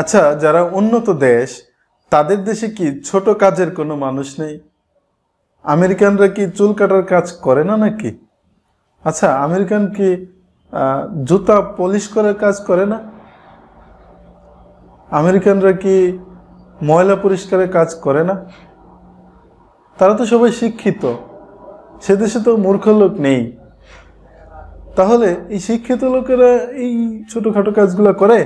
আচ্ছা যারা উন্নত দেশ তাদের দেশে কি ছোট কাজের কোনো মানুষ নেই আমেরিকানরা কি চুল কাটার কাজ করে না নাকি আচ্ছা আমেরিকান কি জুতা পলিশ করার কাজ করে না আমেরিকানরা কি ময়লা পরিষ্কারের কাজ করে না তারা তো সবাই শিক্ষিত সে দেশে তো মূর্খ লোক নেই তাহলে এই শিক্ষিত লোকেরা এই ছোটোখাটো কাজগুলো করে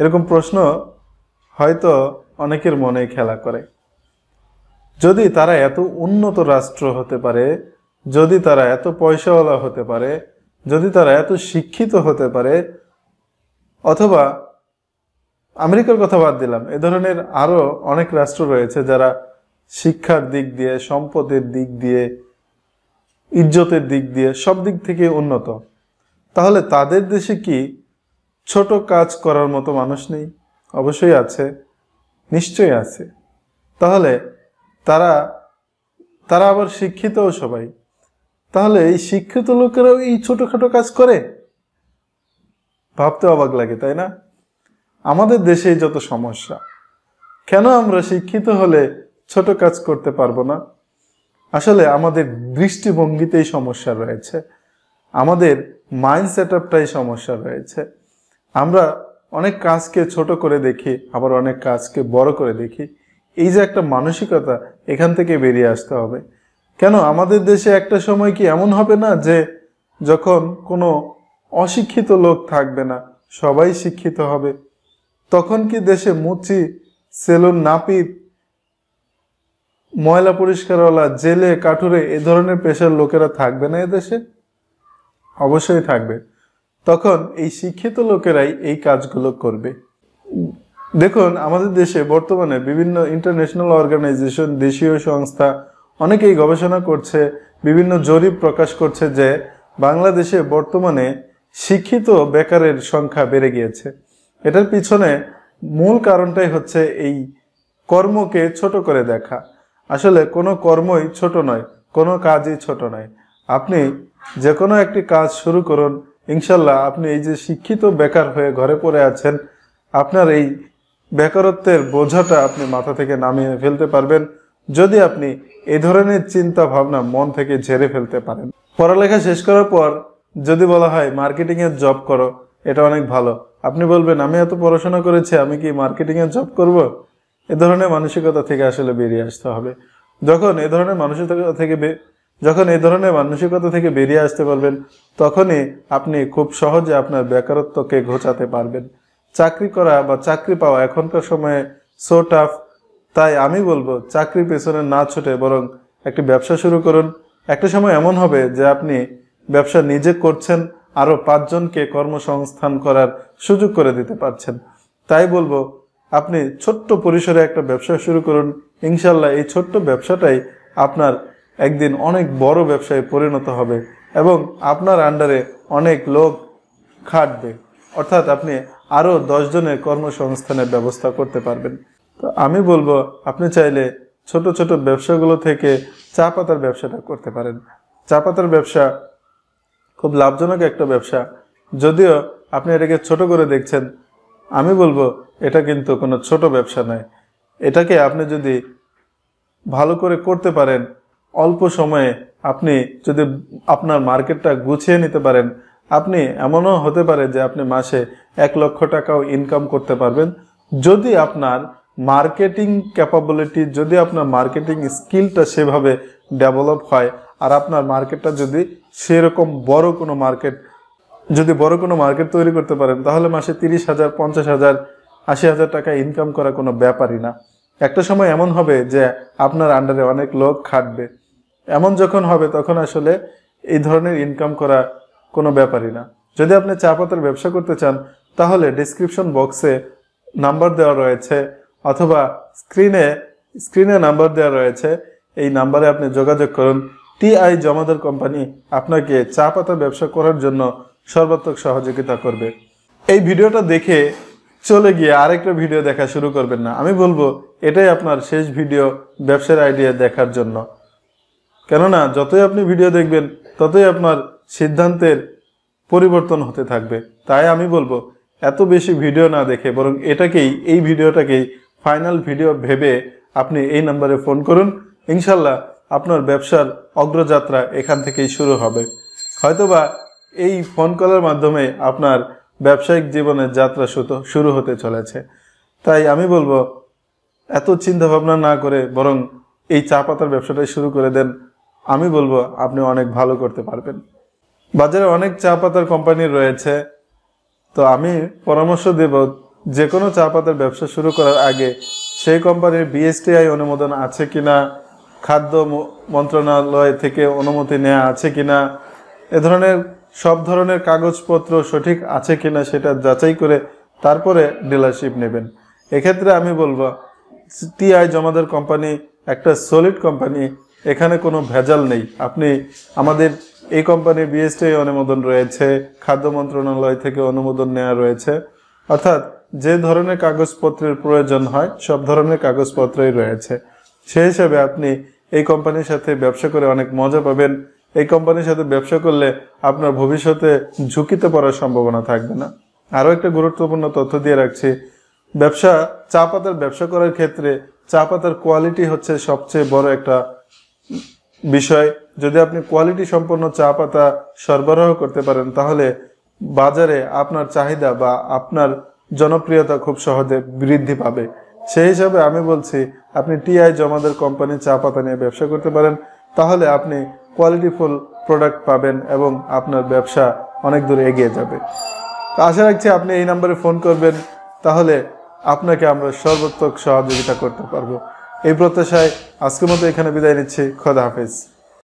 এরকম প্রশ্ন হয়তো অনেকের মনে খেলা করে যদি তারা এত উন্নত রাষ্ট্র হতে পারে যদি তারা এত পয়সাওয়ালা হতে পারে যদি তারা এত শিক্ষিত হতে পারে অথবা আমেরিকার কথা বাদ দিলাম এ ধরনের আরও অনেক রাষ্ট্র রয়েছে যারা শিক্ষার দিক দিয়ে সম্পদের দিক দিয়ে ইজ্জতের দিক দিয়ে সব দিক থেকে উন্নত তাহলে তাদের দেশে কি ছোট কাজ করার মতো মানুষ নেই অবশ্যই আছে নিশ্চয়ই আছে তাহলে তারা তারা আবার শিক্ষিতও সবাই তাহলে এই শিক্ষিত লোকেরাও এই ছোটোখাটো কাজ করে ভাবতে অবাক লাগে তাই না আমাদের দেশেই যত সমস্যা কেন আমরা শিক্ষিত হলে ছোট কাজ করতে পারবো না আসলে আমাদের দৃষ্টিভঙ্গিতেই সমস্যা রয়েছে আমাদের মাইন্ড সেট আপটাই সমস্যা রয়েছে আমরা অনেক কাজকে ছোট করে দেখি আবার অনেক কাজকে বড় করে দেখি এই যে একটা মানসিকতা এখান থেকে বেরিয়ে আসতে হবে কেন আমাদের দেশে একটা সময় কি এমন হবে না যে যখন কোনো অশিক্ষিত লোক থাকবে না সবাই শিক্ষিত হবে তখন কি দেশে মুচি সেলুন নাপিত ময়লা পরিষ্কারওয়ালা জেলে কাঠুরে এ ধরনের পেশার লোকেরা থাকবে না এদেশে অবশ্যই থাকবে তখন এই শিক্ষিত লোকেরাই এই কাজগুলো করবে দেখুন আমাদের দেশে বর্তমানে বিভিন্ন ইন্টারন্যাশনাল অর্গানাইজেশন দেশীয় সংস্থা অনেকেই গবেষণা করছে বিভিন্ন জরিপ প্রকাশ করছে যে বাংলাদেশে বর্তমানে শিক্ষিত বেকারের সংখ্যা বেড়ে গিয়েছে এটার পিছনে মূল কারণটাই হচ্ছে এই কর্মকে ছোট করে দেখা আসলে কোনো কর্মই ছোট নয় কোনো কাজই ছোট নয় আপনি যে কোনো একটি কাজ শুরু করুন ইনশাল্লাহ আপনি এই যে শিক্ষিত বেকার হয়ে ঘরে পড়ে আছেন আপনার এই বেকারত্বের বোঝাটা আপনি মাথা থেকে নামিয়ে ফেলতে পারবেন যদি আপনি এই ধরনের চিন্তা ভাবনা মন থেকে ঝেড়ে ফেলতে পারেন পড়ালেখা শেষ করার পর যদি বলা হয় মার্কেটিংয়ের জব করো এটা অনেক ভালো আপনি বলবেন আমি এত পড়াশোনা করেছি আমি কি মার্কেটিংয়ের জব করব। এ ধরনের মানসিকতা থেকে আসলে বেরিয়ে আসতে হবে যখন এ ধরনের মানসিকতা থেকে যখন এই ধরনের মানসিকতা থেকে বেরিয়ে আসতে পারবেন তখনই আপনি খুব সহজে আপনার বেকারত্বকে ঘোচাতে পারবেন চাকরি করা বা চাকরি পাওয়া এখনকার সময়ে সো টাফ তাই আমি বলবো চাকরি পেছনে না ছুটে বরং একটি ব্যবসা শুরু করুন একটা সময় এমন হবে যে আপনি ব্যবসা নিজে করছেন আরও পাঁচজনকে কর্মসংস্থান করার সুযোগ করে দিতে পারছেন তাই বলবো আপনি ছোট্ট পরিসরে একটা ব্যবসা শুরু করুন ইনশাল্লাহ এই ছোট্ট ব্যবসাটাই আপনার একদিন অনেক বড় ব্যবসায় পরিণত হবে এবং আপনার আন্ডারে অনেক লোক খাটবে অর্থাৎ আপনি আরও জনের কর্মসংস্থানের ব্যবস্থা করতে পারবেন তো আমি বলবো আপনি চাইলে ছোট ছোট ব্যবসাগুলো থেকে চা পাতার ব্যবসাটা করতে পারেন চা পাতার ব্যবসা খুব লাভজনক একটা ব্যবসা যদিও আপনি এটাকে ছোট করে দেখছেন আমি বলবো এটা কিন্তু কোনো ছোট ব্যবসা নয় এটাকে আপনি যদি ভালো করে করতে পারেন অল্প সময়ে আপনি যদি আপনার মার্কেটটা গুছিয়ে নিতে পারেন আপনি এমনও হতে পারে যে আপনি মাসে এক লক্ষ টাকাও ইনকাম করতে পারবেন যদি আপনার মার্কেটিং ক্যাপাবিলিটি যদি আপনার মার্কেটিং স্কিলটা সেভাবে ডেভেলপ হয় আর আপনার মার্কেটটা যদি সেরকম বড় কোনো মার্কেট যদি বড় কোনো মার্কেট তৈরি করতে পারেন তাহলে মাসে তিরিশ হাজার পঞ্চাশ হাজার আশি হাজার টাকা ইনকাম করা কোনো ব্যাপারই না একটা সময় এমন হবে যে আপনার আন্ডারে অনেক লোক খাটবে এমন যখন হবে তখন আসলে এই ধরনের ইনকাম করা কোনো ব্যাপারই না যদি আপনি চা পাতার ব্যবসা করতে চান তাহলে ডিসক্রিপশন বক্সে নাম্বার দেওয়া রয়েছে অথবা স্ক্রিনে স্ক্রিনে নাম্বার দেওয়া রয়েছে এই নাম্বারে আপনি যোগাযোগ করুন টিআই জমাদার কোম্পানি আপনাকে চা পাতা ব্যবসা করার জন্য সর্বাত্মক সহযোগিতা করবে এই ভিডিওটা দেখে চলে গিয়ে আরেকটা ভিডিও দেখা শুরু করবেন না আমি বলবো এটাই আপনার শেষ ভিডিও ব্যবসার আইডিয়া দেখার জন্য কেননা যতই আপনি ভিডিও দেখবেন ততই আপনার সিদ্ধান্তের পরিবর্তন হতে থাকবে তাই আমি বলবো এত বেশি ভিডিও না দেখে বরং এটাকেই এই ভিডিওটাকেই ফাইনাল ভিডিও ভেবে আপনি এই নাম্বারে ফোন করুন ইনশাল্লাহ আপনার ব্যবসার অগ্রযাত্রা এখান থেকেই শুরু হবে হয়তোবা এই ফোন কলের মাধ্যমে আপনার ব্যবসায়িক জীবনের যাত্রা শুরু হতে চলেছে তাই আমি বলবো এত চিন্তা ভাবনা না করে বরং এই চা পাতার ব্যবসাটাই শুরু করে দেন আমি বলবো আপনি অনেক ভালো করতে পারবেন বাজারে অনেক চা পাতার কোম্পানি রয়েছে তো আমি পরামর্শ দেব যে কোনো চা পাতার ব্যবসা শুরু করার আগে সেই কোম্পানির বিএসটিআই অনুমোদন আছে কিনা খাদ্য মন্ত্রণালয় থেকে অনুমতি নেওয়া আছে কিনা এ ধরনের সব ধরনের কাগজপত্র সঠিক আছে কিনা সেটা যাচাই করে তারপরে ডিলারশিপ নেবেন এক্ষেত্রে আমি বলবো টিআই জমাদার কোম্পানি একটা সলিড কোম্পানি এখানে কোনো ভেজাল নেই আপনি আমাদের এই কোম্পানির বিএসটি অনুমোদন রয়েছে খাদ্য মন্ত্রণালয় থেকে অনুমোদন নেওয়া রয়েছে অর্থাৎ যে ধরনের কাগজপত্রের প্রয়োজন হয় সব ধরনের কাগজপত্রই রয়েছে সে হিসাবে আপনি এই কোম্পানির সাথে ব্যবসা করে অনেক মজা পাবেন এই কোম্পানির সাথে ব্যবসা করলে আপনার ভবিষ্যতে ঝুঁকিতে পড়ার সম্ভাবনা থাকবে না আরও একটা গুরুত্বপূর্ণ তথ্য দিয়ে রাখছি ব্যবসা চা পাতার ব্যবসা করার ক্ষেত্রে চা পাতার কোয়ালিটি হচ্ছে সবচেয়ে বড় একটা বিষয় যদি আপনি কোয়ালিটি সম্পন্ন চা পাতা সরবরাহ করতে পারেন তাহলে বাজারে আপনার চাহিদা বা আপনার জনপ্রিয়তা খুব সহজে বৃদ্ধি পাবে সেই হিসাবে আমি বলছি আপনি টিআই জমাদের কোম্পানি চা পাতা নিয়ে ব্যবসা করতে পারেন তাহলে আপনি কোয়ালিটিফুল প্রোডাক্ট পাবেন এবং আপনার ব্যবসা অনেক দূর এগিয়ে যাবে আশা রাখছি আপনি এই নাম্বারে ফোন করবেন তাহলে আপনাকে আমরা সর্বাত্মক সহযোগিতা করতে পারবো এই প্রত্যাশায় আজকের মতো এখানে বিদায় নিচ্ছি খোদা হাফেজ